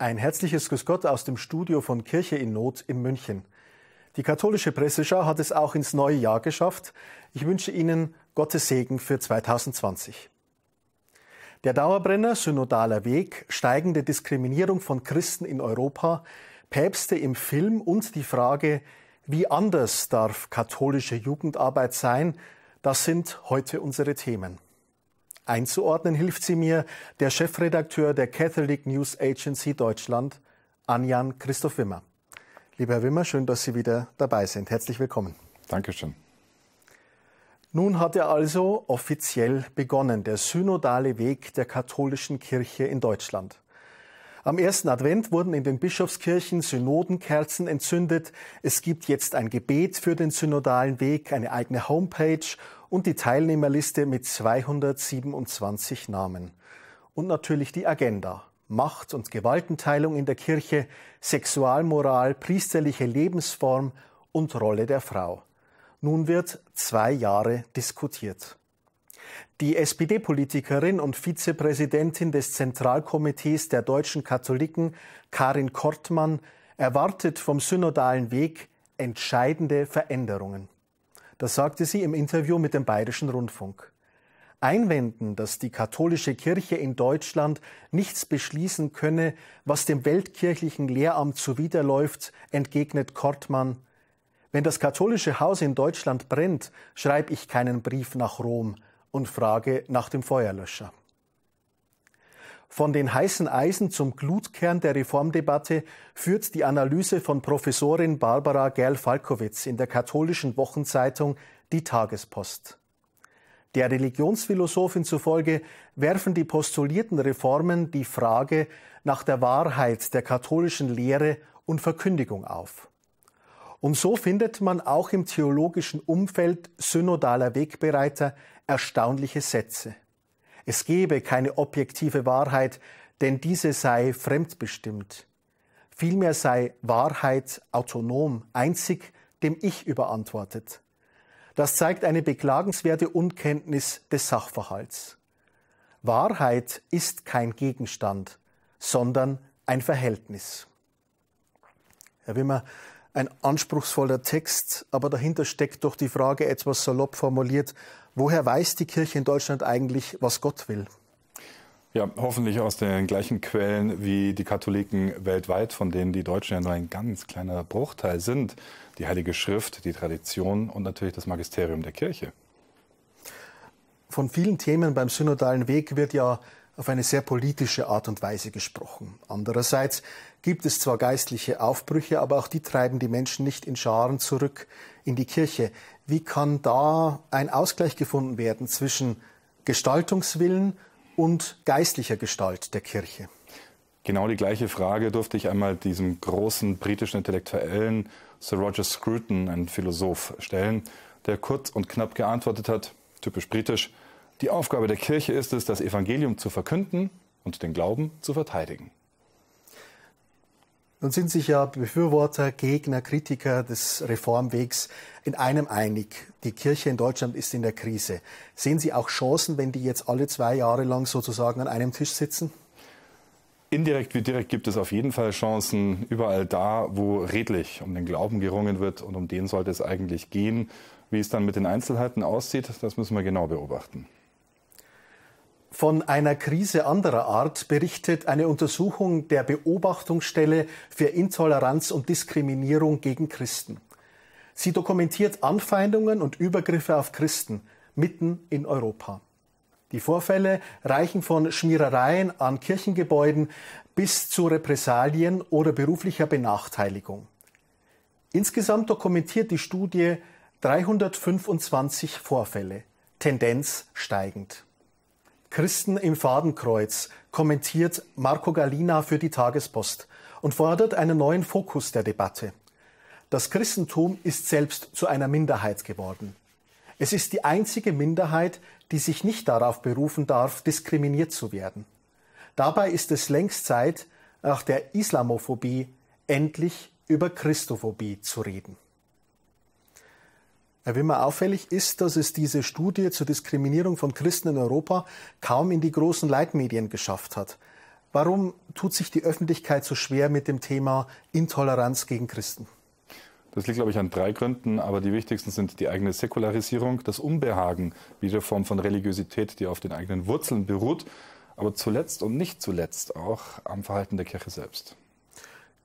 Ein herzliches Grüß Gott aus dem Studio von Kirche in Not in München. Die katholische Presseschau hat es auch ins neue Jahr geschafft. Ich wünsche Ihnen Gottes Segen für 2020. Der Dauerbrenner Synodaler Weg, steigende Diskriminierung von Christen in Europa, Päpste im Film und die Frage, wie anders darf katholische Jugendarbeit sein, das sind heute unsere Themen. Einzuordnen hilft sie mir der Chefredakteur der Catholic News Agency Deutschland, Anjan Christoph Wimmer. Lieber Herr Wimmer, schön, dass Sie wieder dabei sind. Herzlich willkommen. Dankeschön. Nun hat er also offiziell begonnen, der synodale Weg der katholischen Kirche in Deutschland. Am ersten Advent wurden in den Bischofskirchen Synodenkerzen entzündet. Es gibt jetzt ein Gebet für den synodalen Weg, eine eigene Homepage und die Teilnehmerliste mit 227 Namen. Und natürlich die Agenda. Macht- und Gewaltenteilung in der Kirche, Sexualmoral, priesterliche Lebensform und Rolle der Frau. Nun wird zwei Jahre diskutiert. Die SPD-Politikerin und Vizepräsidentin des Zentralkomitees der deutschen Katholiken, Karin Kortmann, erwartet vom synodalen Weg entscheidende Veränderungen. Das sagte sie im Interview mit dem Bayerischen Rundfunk. Einwenden, dass die katholische Kirche in Deutschland nichts beschließen könne, was dem weltkirchlichen Lehramt zuwiderläuft, entgegnet Kortmann. Wenn das katholische Haus in Deutschland brennt, schreibe ich keinen Brief nach Rom und frage nach dem Feuerlöscher. Von den heißen Eisen zum Glutkern der Reformdebatte führt die Analyse von Professorin Barbara Gerl-Falkowitz in der katholischen Wochenzeitung Die Tagespost. Der Religionsphilosophin zufolge werfen die postulierten Reformen die Frage nach der Wahrheit der katholischen Lehre und Verkündigung auf. Und so findet man auch im theologischen Umfeld synodaler Wegbereiter erstaunliche Sätze. Es gebe keine objektive Wahrheit, denn diese sei fremdbestimmt. Vielmehr sei Wahrheit autonom, einzig dem Ich überantwortet. Das zeigt eine beklagenswerte Unkenntnis des Sachverhalts. Wahrheit ist kein Gegenstand, sondern ein Verhältnis. Herr Wimmer, ein anspruchsvoller Text, aber dahinter steckt doch die Frage, etwas salopp formuliert, woher weiß die Kirche in Deutschland eigentlich, was Gott will? Ja, hoffentlich aus den gleichen Quellen wie die Katholiken weltweit, von denen die Deutschen ja nur ein ganz kleiner Bruchteil sind. Die Heilige Schrift, die Tradition und natürlich das Magisterium der Kirche. Von vielen Themen beim synodalen Weg wird ja auf eine sehr politische Art und Weise gesprochen. Andererseits gibt es zwar geistliche Aufbrüche, aber auch die treiben die Menschen nicht in Scharen zurück in die Kirche. Wie kann da ein Ausgleich gefunden werden zwischen Gestaltungswillen und geistlicher Gestalt der Kirche? Genau die gleiche Frage durfte ich einmal diesem großen britischen Intellektuellen Sir Roger Scruton, ein Philosoph, stellen, der kurz und knapp geantwortet hat, typisch britisch, die Aufgabe der Kirche ist es, das Evangelium zu verkünden und den Glauben zu verteidigen. Nun sind sich ja Befürworter, Gegner, Kritiker des Reformwegs in einem einig. Die Kirche in Deutschland ist in der Krise. Sehen Sie auch Chancen, wenn die jetzt alle zwei Jahre lang sozusagen an einem Tisch sitzen? Indirekt wie direkt gibt es auf jeden Fall Chancen, überall da, wo redlich um den Glauben gerungen wird und um den sollte es eigentlich gehen. Wie es dann mit den Einzelheiten aussieht, das müssen wir genau beobachten. Von einer Krise anderer Art berichtet eine Untersuchung der Beobachtungsstelle für Intoleranz und Diskriminierung gegen Christen. Sie dokumentiert Anfeindungen und Übergriffe auf Christen mitten in Europa. Die Vorfälle reichen von Schmierereien an Kirchengebäuden bis zu Repressalien oder beruflicher Benachteiligung. Insgesamt dokumentiert die Studie 325 Vorfälle, Tendenz steigend. Christen im Fadenkreuz kommentiert Marco Galina für die Tagespost und fordert einen neuen Fokus der Debatte. Das Christentum ist selbst zu einer Minderheit geworden. Es ist die einzige Minderheit, die sich nicht darauf berufen darf, diskriminiert zu werden. Dabei ist es längst Zeit, nach der Islamophobie endlich über Christophobie zu reden. Herr Wimmer, auffällig ist, dass es diese Studie zur Diskriminierung von Christen in Europa kaum in die großen Leitmedien geschafft hat. Warum tut sich die Öffentlichkeit so schwer mit dem Thema Intoleranz gegen Christen? Das liegt, glaube ich, an drei Gründen, aber die wichtigsten sind die eigene Säkularisierung, das Unbehagen, wie der Form von Religiosität, die auf den eigenen Wurzeln beruht, aber zuletzt und nicht zuletzt auch am Verhalten der Kirche selbst.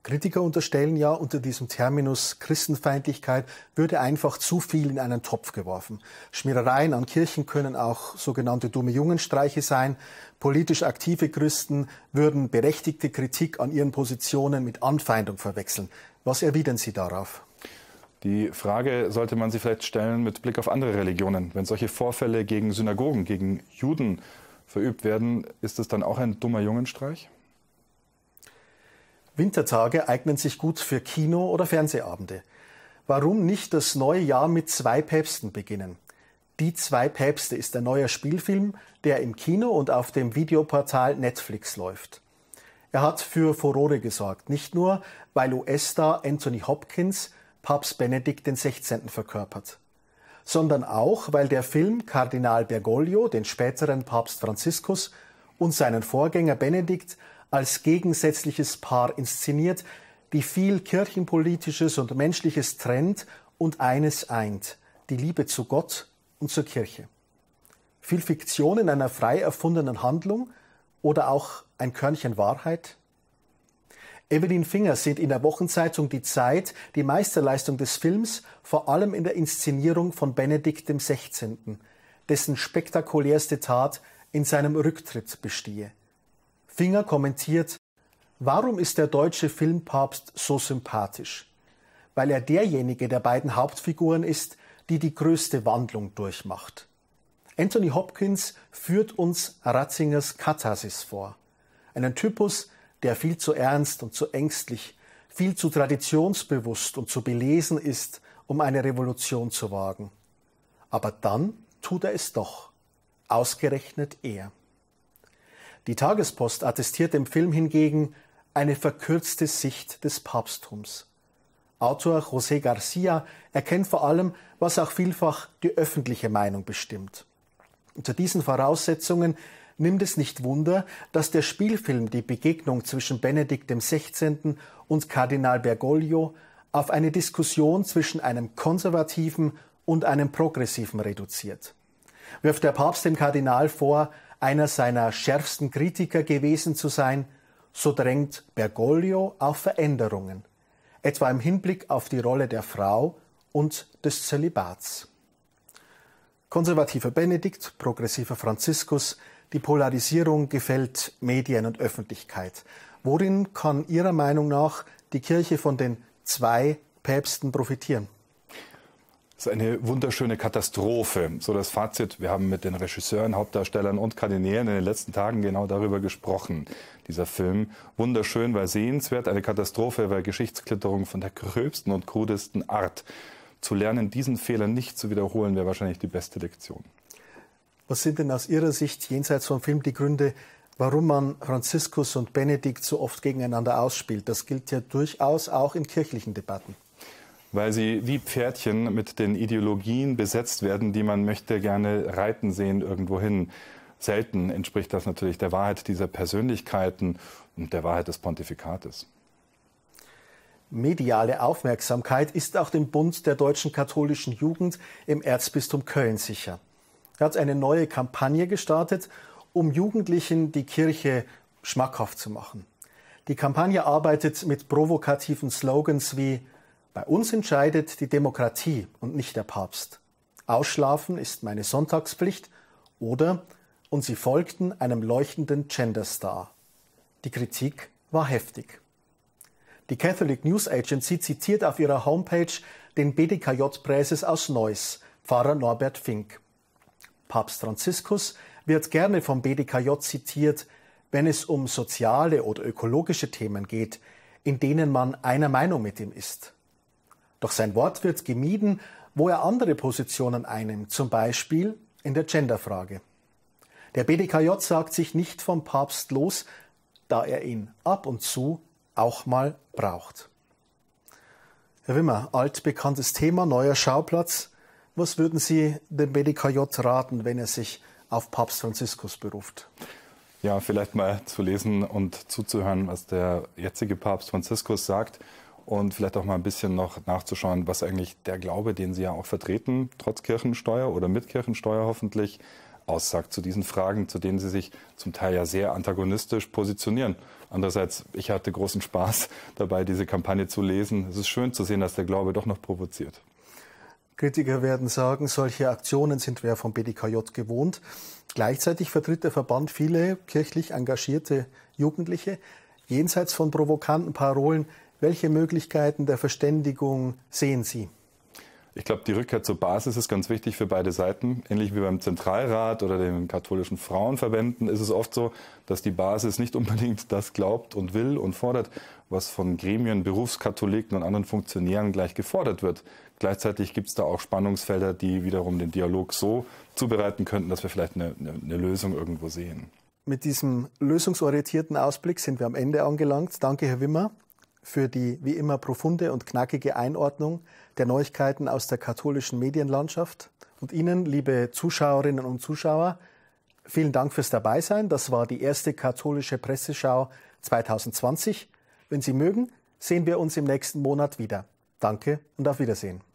Kritiker unterstellen ja, unter diesem Terminus Christenfeindlichkeit würde einfach zu viel in einen Topf geworfen. Schmierereien an Kirchen können auch sogenannte dumme Jungenstreiche sein. Politisch aktive Christen würden berechtigte Kritik an ihren Positionen mit Anfeindung verwechseln. Was erwidern Sie darauf? Die Frage sollte man sich vielleicht stellen mit Blick auf andere Religionen. Wenn solche Vorfälle gegen Synagogen, gegen Juden verübt werden, ist es dann auch ein dummer Jungenstreich? Wintertage eignen sich gut für Kino- oder Fernsehabende. Warum nicht das neue Jahr mit zwei Päpsten beginnen? Die zwei Päpste ist ein neuer Spielfilm, der im Kino und auf dem Videoportal Netflix läuft. Er hat für Furore gesorgt, nicht nur, weil US-Star Anthony Hopkins Papst Benedikt XVI. verkörpert, sondern auch, weil der Film Kardinal Bergoglio, den späteren Papst Franziskus, und seinen Vorgänger Benedikt als gegensätzliches Paar inszeniert, die viel kirchenpolitisches und menschliches trennt und eines eint, die Liebe zu Gott und zur Kirche. Viel Fiktion in einer frei erfundenen Handlung oder auch ein Körnchen Wahrheit? Evelyn Finger sieht in der Wochenzeitung Die Zeit die Meisterleistung des Films, vor allem in der Inszenierung von Benedikt XVI., dessen spektakulärste Tat in seinem Rücktritt bestehe. Finger kommentiert, warum ist der deutsche Filmpapst so sympathisch? Weil er derjenige der beiden Hauptfiguren ist, die die größte Wandlung durchmacht. Anthony Hopkins führt uns Ratzingers Katharsis vor. Einen Typus, der viel zu ernst und zu ängstlich, viel zu traditionsbewusst und zu belesen ist, um eine Revolution zu wagen. Aber dann tut er es doch. Ausgerechnet er. Die Tagespost attestiert dem Film hingegen eine verkürzte Sicht des Papsttums. Autor José Garcia erkennt vor allem, was auch vielfach die öffentliche Meinung bestimmt. Unter diesen Voraussetzungen nimmt es nicht Wunder, dass der Spielfilm die Begegnung zwischen Benedikt XVI. und Kardinal Bergoglio auf eine Diskussion zwischen einem konservativen und einem progressiven reduziert. Wirft der Papst dem Kardinal vor, einer seiner schärfsten Kritiker gewesen zu sein, so drängt Bergoglio auf Veränderungen, etwa im Hinblick auf die Rolle der Frau und des Zölibats. Konservativer Benedikt, progressiver Franziskus, die Polarisierung gefällt Medien und Öffentlichkeit. Worin kann Ihrer Meinung nach die Kirche von den zwei Päpsten profitieren? ist eine wunderschöne Katastrophe. So das Fazit, wir haben mit den Regisseuren, Hauptdarstellern und Kardinälen in den letzten Tagen genau darüber gesprochen. Dieser Film, wunderschön, war sehenswert, eine Katastrophe, war Geschichtsklitterung von der gröbsten und krudesten Art. Zu lernen, diesen Fehler nicht zu wiederholen, wäre wahrscheinlich die beste Lektion. Was sind denn aus Ihrer Sicht jenseits vom Film die Gründe, warum man Franziskus und Benedikt so oft gegeneinander ausspielt? Das gilt ja durchaus auch in kirchlichen Debatten weil sie wie Pferdchen mit den Ideologien besetzt werden, die man möchte gerne reiten sehen irgendwohin. Selten entspricht das natürlich der Wahrheit dieser Persönlichkeiten und der Wahrheit des Pontifikates. Mediale Aufmerksamkeit ist auch dem Bund der deutschen katholischen Jugend im Erzbistum Köln sicher. Er hat eine neue Kampagne gestartet, um Jugendlichen die Kirche schmackhaft zu machen. Die Kampagne arbeitet mit provokativen Slogans wie bei uns entscheidet die Demokratie und nicht der Papst. Ausschlafen ist meine Sonntagspflicht oder und sie folgten einem leuchtenden Genderstar. Die Kritik war heftig. Die Catholic News Agency zitiert auf ihrer Homepage den BDKJ-Präses aus Neuss, Pfarrer Norbert Fink. Papst Franziskus wird gerne vom BDKJ zitiert, wenn es um soziale oder ökologische Themen geht, in denen man einer Meinung mit ihm ist. Doch sein Wort wird gemieden, wo er andere Positionen einnimmt, zum Beispiel in der Genderfrage. Der BDKJ sagt sich nicht vom Papst los, da er ihn ab und zu auch mal braucht. Herr Wimmer, altbekanntes Thema, neuer Schauplatz. Was würden Sie dem BDKJ raten, wenn er sich auf Papst Franziskus beruft? Ja, vielleicht mal zu lesen und zuzuhören, was der jetzige Papst Franziskus sagt und vielleicht auch mal ein bisschen noch nachzuschauen, was eigentlich der Glaube, den Sie ja auch vertreten, trotz Kirchensteuer oder mit Kirchensteuer hoffentlich, aussagt zu diesen Fragen, zu denen Sie sich zum Teil ja sehr antagonistisch positionieren. Andererseits, ich hatte großen Spaß dabei, diese Kampagne zu lesen. Es ist schön zu sehen, dass der Glaube doch noch provoziert. Kritiker werden sagen, solche Aktionen sind wir vom BDKJ gewohnt. Gleichzeitig vertritt der Verband viele kirchlich engagierte Jugendliche jenseits von provokanten Parolen welche Möglichkeiten der Verständigung sehen Sie? Ich glaube, die Rückkehr zur Basis ist ganz wichtig für beide Seiten. Ähnlich wie beim Zentralrat oder den katholischen Frauenverbänden ist es oft so, dass die Basis nicht unbedingt das glaubt und will und fordert, was von Gremien, Berufskatholiken und anderen Funktionären gleich gefordert wird. Gleichzeitig gibt es da auch Spannungsfelder, die wiederum den Dialog so zubereiten könnten, dass wir vielleicht eine, eine, eine Lösung irgendwo sehen. Mit diesem lösungsorientierten Ausblick sind wir am Ende angelangt. Danke, Herr Wimmer für die wie immer profunde und knackige Einordnung der Neuigkeiten aus der katholischen Medienlandschaft. Und Ihnen, liebe Zuschauerinnen und Zuschauer, vielen Dank fürs Dabeisein. Das war die erste katholische Presseschau 2020. Wenn Sie mögen, sehen wir uns im nächsten Monat wieder. Danke und auf Wiedersehen.